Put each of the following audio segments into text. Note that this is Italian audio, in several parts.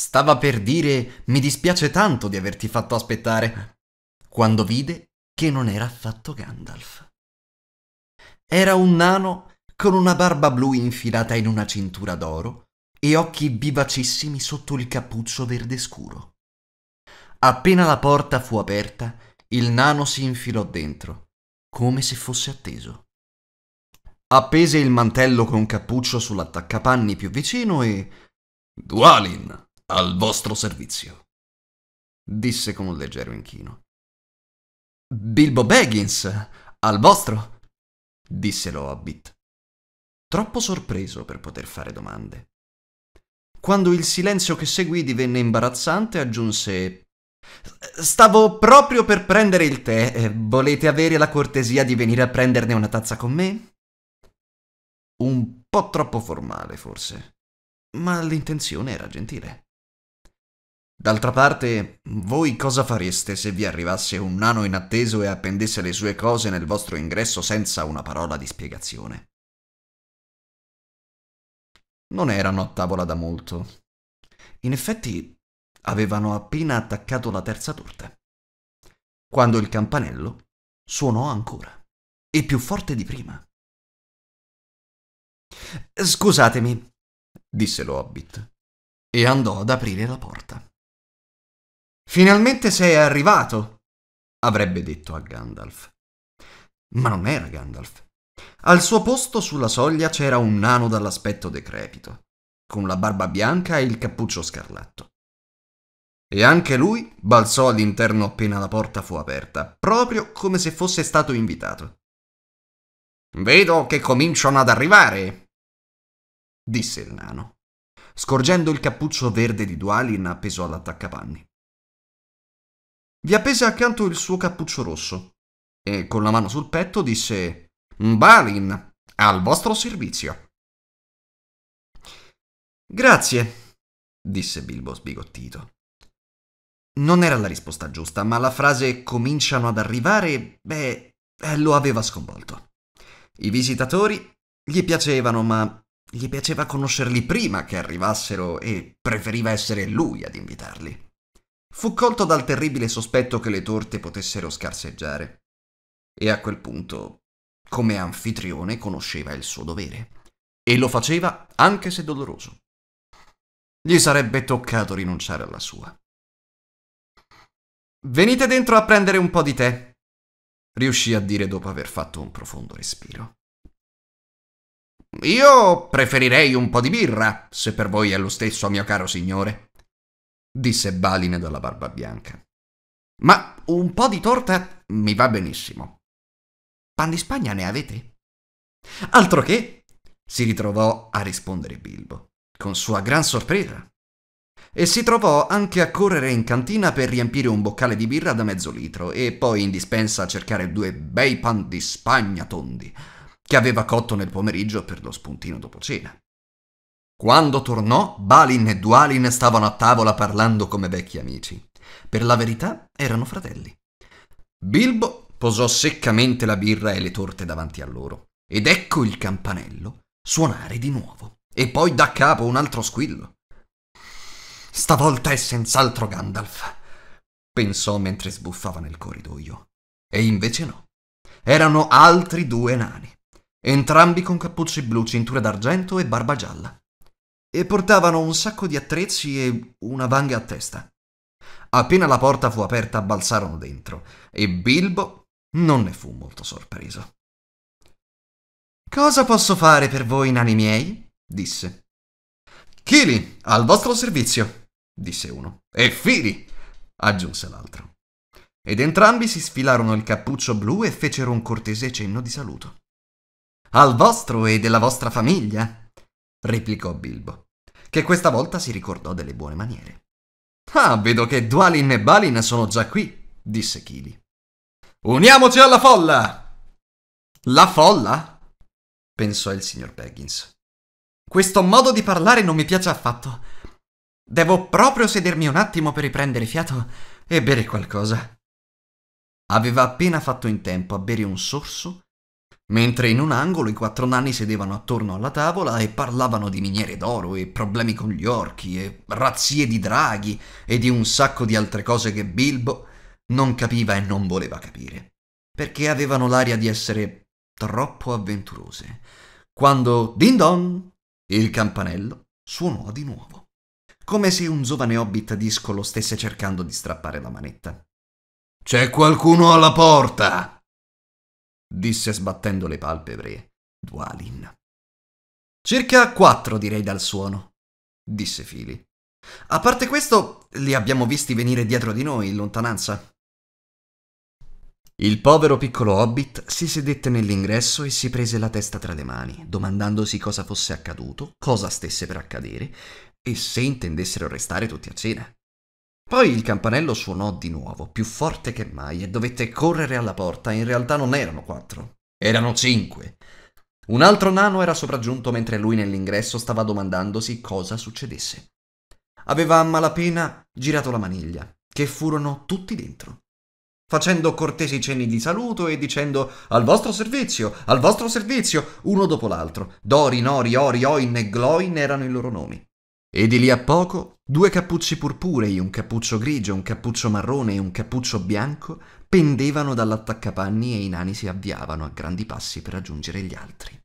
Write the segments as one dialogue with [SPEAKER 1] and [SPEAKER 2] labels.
[SPEAKER 1] Stava per dire mi dispiace tanto di averti fatto aspettare, quando vide che non era affatto Gandalf. Era un nano con una barba blu infilata in una cintura d'oro e occhi vivacissimi sotto il cappuccio verde scuro. Appena la porta fu aperta, il nano si infilò dentro, come se fosse atteso. Appese il mantello con cappuccio sull'attaccapanni più vicino e... Dualin! Al vostro servizio, disse con un leggero inchino. Bilbo Baggins, al vostro, disse lo Hobbit, troppo sorpreso per poter fare domande. Quando il silenzio che seguì divenne imbarazzante, aggiunse Stavo proprio per prendere il tè. Volete avere la cortesia di venire a prenderne una tazza con me? Un po' troppo formale, forse, ma l'intenzione era gentile. D'altra parte, voi cosa fareste se vi arrivasse un nano inatteso e appendesse le sue cose nel vostro ingresso senza una parola di spiegazione? Non erano a tavola da molto. In effetti, avevano appena attaccato la terza torta. Quando il campanello suonò ancora, e più forte di prima. Scusatemi, disse lo Hobbit, e andò ad aprire la porta. Finalmente sei arrivato, avrebbe detto a Gandalf. Ma non era Gandalf. Al suo posto sulla soglia c'era un nano dall'aspetto decrepito, con la barba bianca e il cappuccio scarlatto. E anche lui balzò all'interno appena la porta fu aperta, proprio come se fosse stato invitato. Vedo che cominciano ad arrivare, disse il nano, scorgendo il cappuccio verde di Dualin appeso all'attaccapanni gli appese accanto il suo cappuccio rosso e con la mano sul petto disse Balin, al vostro servizio. Grazie, disse Bilbo sbigottito. Non era la risposta giusta, ma la frase cominciano ad arrivare, beh, eh, lo aveva sconvolto. I visitatori gli piacevano, ma gli piaceva conoscerli prima che arrivassero e preferiva essere lui ad invitarli. Fu colto dal terribile sospetto che le torte potessero scarseggiare. E a quel punto, come anfitrione, conosceva il suo dovere. E lo faceva anche se doloroso. Gli sarebbe toccato rinunciare alla sua. Venite dentro a prendere un po' di tè, riuscì a dire dopo aver fatto un profondo respiro. Io preferirei un po' di birra, se per voi è lo stesso, mio caro signore, disse Balin dalla barba bianca. Ma un po' di torta mi va benissimo. Pan di Spagna ne avete? Altro che! si ritrovò a rispondere Bilbo, con sua gran sorpresa. E si trovò anche a correre in cantina per riempire un boccale di birra da mezzo litro e poi in dispensa a cercare due bei pan di Spagna tondi, che aveva cotto nel pomeriggio per lo spuntino dopo cena. Quando tornò, Balin e Dualin stavano a tavola parlando come vecchi amici. Per la verità erano fratelli. Bilbo posò seccamente la birra e le torte davanti a loro. Ed ecco il campanello suonare di nuovo. E poi da capo un altro squillo. Stavolta è senz'altro Gandalf, pensò mentre sbuffava nel corridoio. E invece no. Erano altri due nani, entrambi con cappucci blu, cinture d'argento e barba gialla e portavano un sacco di attrezzi e una vanga a testa. Appena la porta fu aperta balzarono dentro e Bilbo non ne fu molto sorpreso. Cosa posso fare per voi, nani miei? disse. Chili, al vostro servizio, disse uno. E Fili, aggiunse l'altro. Ed entrambi si sfilarono il cappuccio blu e fecero un cortese cenno di saluto. Al vostro e della vostra famiglia, replicò Bilbo, che questa volta si ricordò delle buone maniere. Ah, vedo che Dwalin e Balin sono già qui, disse Kili. Uniamoci alla folla! La folla? pensò il signor Baggins. Questo modo di parlare non mi piace affatto. Devo proprio sedermi un attimo per riprendere fiato e bere qualcosa. Aveva appena fatto in tempo a bere un sorso Mentre in un angolo i quattro nani sedevano attorno alla tavola e parlavano di miniere d'oro e problemi con gli orchi e razzie di draghi e di un sacco di altre cose che Bilbo non capiva e non voleva capire, perché avevano l'aria di essere troppo avventurose, quando din don il campanello suonò di nuovo, come se un giovane hobbit discolo stesse cercando di strappare la manetta. C'è qualcuno alla porta! disse sbattendo le palpebre Dualin. Circa quattro, direi dal suono, disse Fili. A parte questo, li abbiamo visti venire dietro di noi in lontananza. Il povero piccolo hobbit si sedette nell'ingresso e si prese la testa tra le mani, domandandosi cosa fosse accaduto, cosa stesse per accadere e se intendessero restare tutti a cena. Poi il campanello suonò di nuovo, più forte che mai, e dovette correre alla porta. In realtà non erano quattro, erano cinque. Un altro nano era sopraggiunto mentre lui nell'ingresso stava domandandosi cosa succedesse. Aveva a malapena girato la maniglia, che furono tutti dentro, facendo cortesi cenni di saluto e dicendo al vostro servizio, al vostro servizio, uno dopo l'altro. Dori, Nori, Ori, Oin e Gloin erano i loro nomi. E di lì a poco due cappucci purpurei, un cappuccio grigio, un cappuccio marrone e un cappuccio bianco pendevano dall'attaccapanni e i nani si avviavano a grandi passi per raggiungere gli altri,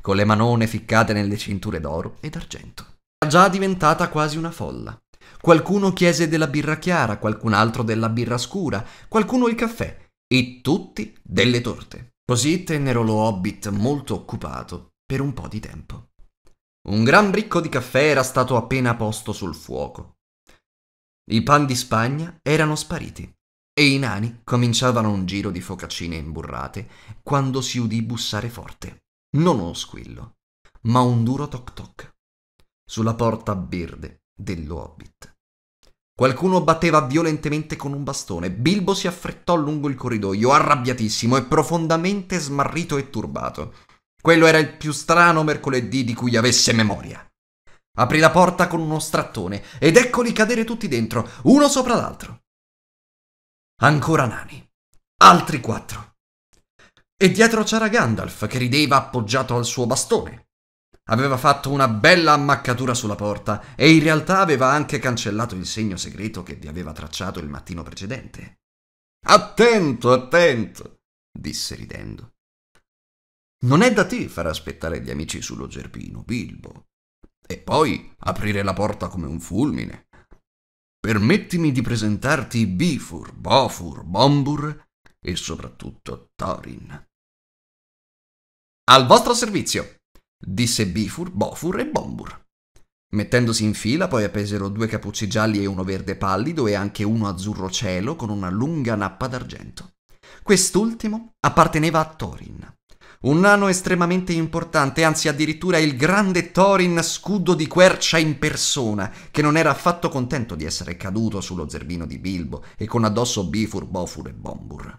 [SPEAKER 1] con le manone ficcate nelle cinture d'oro e d'argento. Era già diventata quasi una folla. Qualcuno chiese della birra chiara, qualcun altro della birra scura, qualcuno il caffè e tutti delle torte. Così tennero lo hobbit molto occupato per un po' di tempo. Un gran bricco di caffè era stato appena posto sul fuoco. I pan di Spagna erano spariti e i nani cominciavano un giro di focaccine imburrate quando si udì bussare forte. Non uno squillo, ma un duro toc toc sulla porta verde dell'Hobbit. Qualcuno batteva violentemente con un bastone. Bilbo si affrettò lungo il corridoio, arrabbiatissimo e profondamente smarrito e turbato. Quello era il più strano mercoledì di cui avesse memoria. Aprì la porta con uno strattone ed eccoli cadere tutti dentro, uno sopra l'altro. Ancora Nani. Altri quattro. E dietro c'era Gandalf che rideva appoggiato al suo bastone. Aveva fatto una bella ammaccatura sulla porta e in realtà aveva anche cancellato il segno segreto che vi aveva tracciato il mattino precedente. Attento, attento, disse ridendo. Non è da te far aspettare gli amici sullo Gerpino, Bilbo. E poi aprire la porta come un fulmine. Permettimi di presentarti Bifur, Bofur, Bombur e soprattutto Thorin. Al vostro servizio, disse Bifur, Bofur e Bombur. Mettendosi in fila poi appesero due capucci gialli e uno verde pallido e anche uno azzurro cielo con una lunga nappa d'argento. Quest'ultimo apparteneva a Thorin un nano estremamente importante, anzi addirittura il grande Thorin scudo di quercia in persona, che non era affatto contento di essere caduto sullo zerbino di Bilbo e con addosso Bifur, Bofur e Bombur.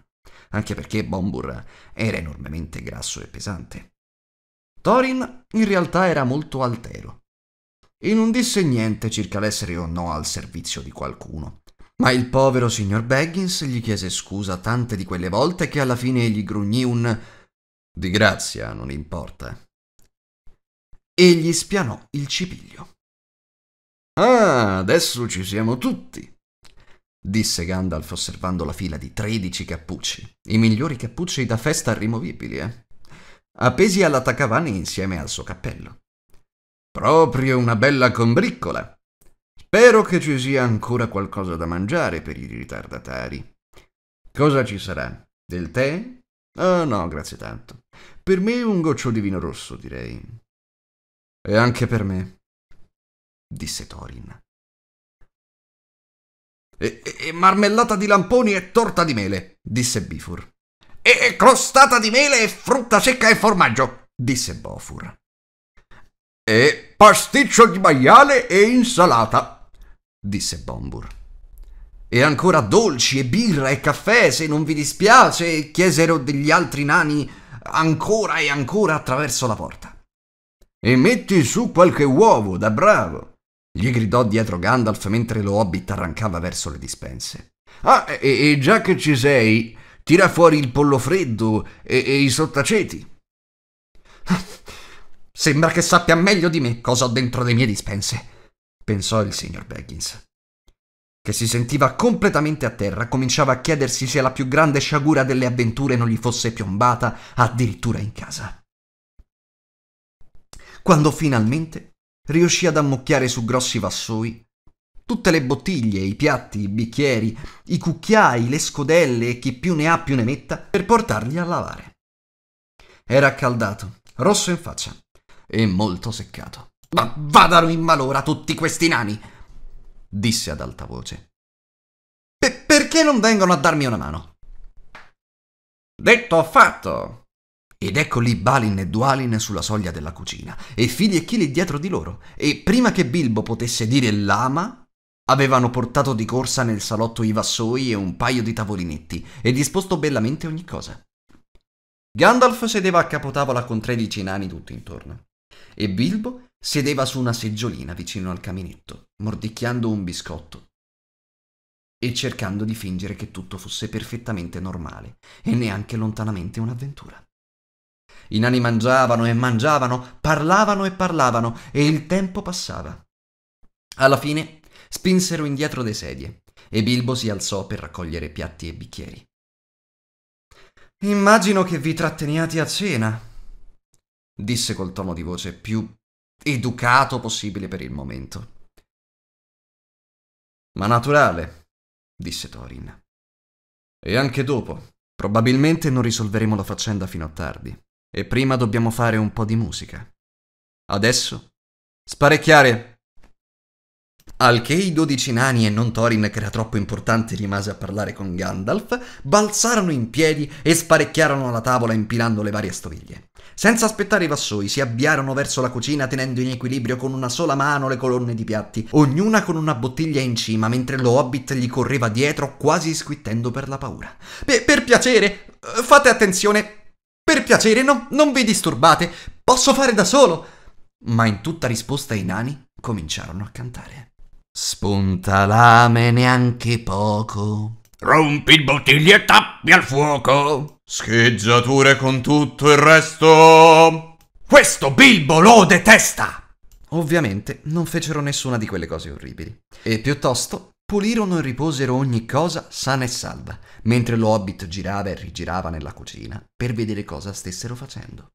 [SPEAKER 1] Anche perché Bombur era enormemente grasso e pesante. Thorin in realtà era molto altero e non disse niente circa l'essere o no al servizio di qualcuno. Ma il povero signor Baggins gli chiese scusa tante di quelle volte che alla fine gli grugnì un di grazia, non importa. E gli spianò il cipiglio. Ah, adesso ci siamo tutti, disse Gandalf osservando la fila di tredici cappucci, i migliori cappucci da festa rimovibili, eh? appesi alla tacavani insieme al suo cappello. Proprio una bella combriccola. Spero che ci sia ancora qualcosa da mangiare per i ritardatari. Cosa ci sarà? Del tè? Oh, no, grazie tanto. Per me un goccio di vino rosso, direi. E anche per me, disse Thorin. E, e, marmellata di lamponi e torta di mele, disse Bifur. E crostata di mele e frutta secca e formaggio, disse Bofur. E pasticcio di maiale e insalata, disse Bombur. E ancora dolci e birra e caffè, se non vi dispiace, chiesero degli altri nani ancora e ancora attraverso la porta. E metti su qualche uovo, da bravo! gli gridò dietro Gandalf mentre lo hobbit arrancava verso le dispense. Ah, e, e già che ci sei, tira fuori il pollo freddo e, e i sottaceti. Sembra che sappia meglio di me cosa ho dentro le mie dispense, pensò il signor Baggins che si sentiva completamente a terra, cominciava a chiedersi se la più grande sciagura delle avventure non gli fosse piombata addirittura in casa. Quando finalmente riuscì ad ammucchiare su grossi vassoi tutte le bottiglie, i piatti, i bicchieri, i cucchiai, le scodelle e chi più ne ha più ne metta per portarli a lavare. Era accaldato, rosso in faccia e molto seccato. Ma vadano in malora tutti questi nani! disse ad alta voce. Pe- perché non vengono a darmi una mano? Detto fatto! Ed ecco lì Balin e Dualin sulla soglia della cucina, e Fili e Chili dietro di loro, e prima che Bilbo potesse dire lama, Avevano portato di corsa nel salotto i vassoi e un paio di tavolinetti e disposto bellamente ogni cosa. Gandalf sedeva a capotavola con tredici nani tutti intorno e Bilbo Sedeva su una seggiolina vicino al caminetto, mordicchiando un biscotto e cercando di fingere che tutto fosse perfettamente normale e neanche lontanamente un'avventura. I nani mangiavano e mangiavano, parlavano e parlavano e il tempo passava. Alla fine spinsero indietro le sedie e Bilbo si alzò per raccogliere piatti e bicchieri. Immagino che vi tratteniate a cena, disse col tono di voce più educato possibile per il momento. Ma naturale, disse Thorin. E anche dopo. Probabilmente non risolveremo la faccenda fino a tardi. E prima dobbiamo fare un po' di musica. Adesso? Sparecchiare! Al che i dodici nani e non Thorin, che era troppo importante, rimase a parlare con Gandalf, balzarono in piedi e sparecchiarono la tavola impilando le varie stoviglie. Senza aspettare i vassoi, si avviarono verso la cucina tenendo in equilibrio con una sola mano le colonne di piatti, ognuna con una bottiglia in cima, mentre lo Hobbit gli correva dietro quasi squittendo per la paura. per piacere, eh, fate attenzione! Per piacere, no, non vi disturbate! Posso fare da solo! Ma in tutta risposta i nani cominciarono a cantare. Spuntalame neanche poco, Rompi il bottiglie e tappi al fuoco. Scheggiature con tutto il resto. Questo Bilbo lo detesta. Ovviamente non fecero nessuna di quelle cose orribili. E piuttosto pulirono e riposero ogni cosa sana e salva, mentre l'Hobbit girava e rigirava nella cucina per vedere cosa stessero facendo.